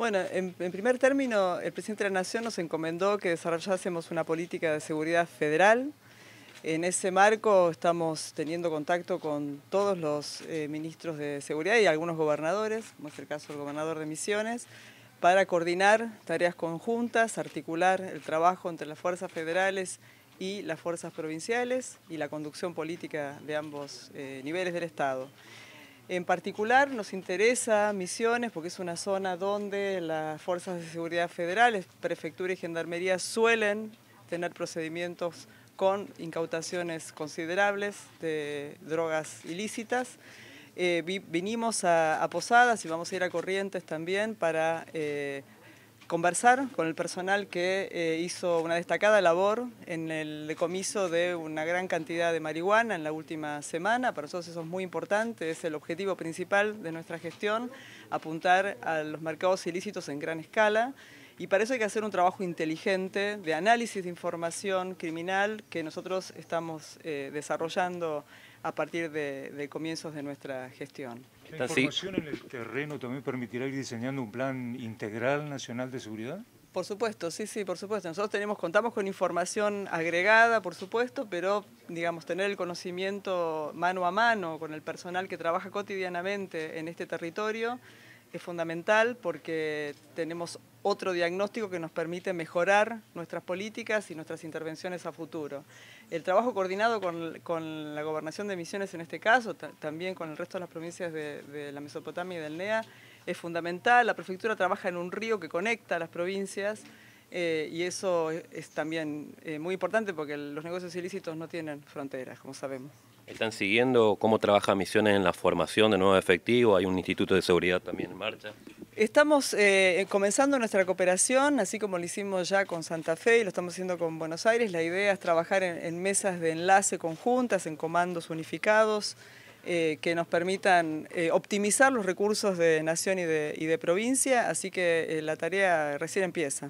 Bueno, en, primer término, el presidente de la Nación nos encomendó que desarrollásemos una política de seguridad federal. En ese marco estamos teniendo contacto con todos los eh, ministros de seguridad y algunos gobernadores, como es el caso del gobernador de Misiones, para coordinar tareas conjuntas, articular el trabajo entre las fuerzas federales y las fuerzas provinciales y la conducción política de ambos eh, niveles del Estado. En particular nos interesa Misiones porque es una zona donde las fuerzas de seguridad federales, prefectura y gendarmería suelen tener procedimientos con incautaciones considerables de drogas ilícitas. Eh, vinimos a, Posadas y vamos a ir a Corrientes también para eh, conversar con el personal que eh, hizo una destacada labor en el decomiso de una gran cantidad de marihuana en la última semana. Para nosotros eso es muy importante, es el objetivo principal de nuestra gestión, apuntar a los mercados ilícitos en gran escala. Y para eso hay que hacer un trabajo inteligente de análisis de información criminal que nosotros estamos eh, desarrollando a partir de, comienzos de nuestra gestión. ¿La información en el terreno también permitirá ir diseñando un plan integral nacional de seguridad? Por supuesto, sí, sí, por supuesto. Nosotros tenemos, contamos con información agregada, por supuesto, pero digamos, tener el conocimiento mano a mano con el personal que trabaja cotidianamente en este territorio es fundamental porque tenemos otro diagnóstico que nos permite mejorar nuestras políticas y nuestras intervenciones a futuro. El trabajo coordinado con, la gobernación de Misiones en este caso, también con el resto de las provincias de, de, la Mesopotamia y del NEA, es fundamental. La prefectura trabaja en un río que conecta a las provincias eh, y eso es, también eh, muy importante porque los negocios ilícitos no tienen fronteras, como sabemos. ¿Están siguiendo cómo trabaja Misiones en la formación de nuevo efectivo? ¿Hay un instituto de seguridad también en marcha? Estamos eh, comenzando nuestra cooperación, así como lo hicimos ya con Santa Fe y lo estamos haciendo con Buenos Aires. La idea es trabajar en, mesas de enlace conjuntas, en comandos unificados, que nos permitan optimizar los recursos de nación y de provincia, así que la tarea recién empieza.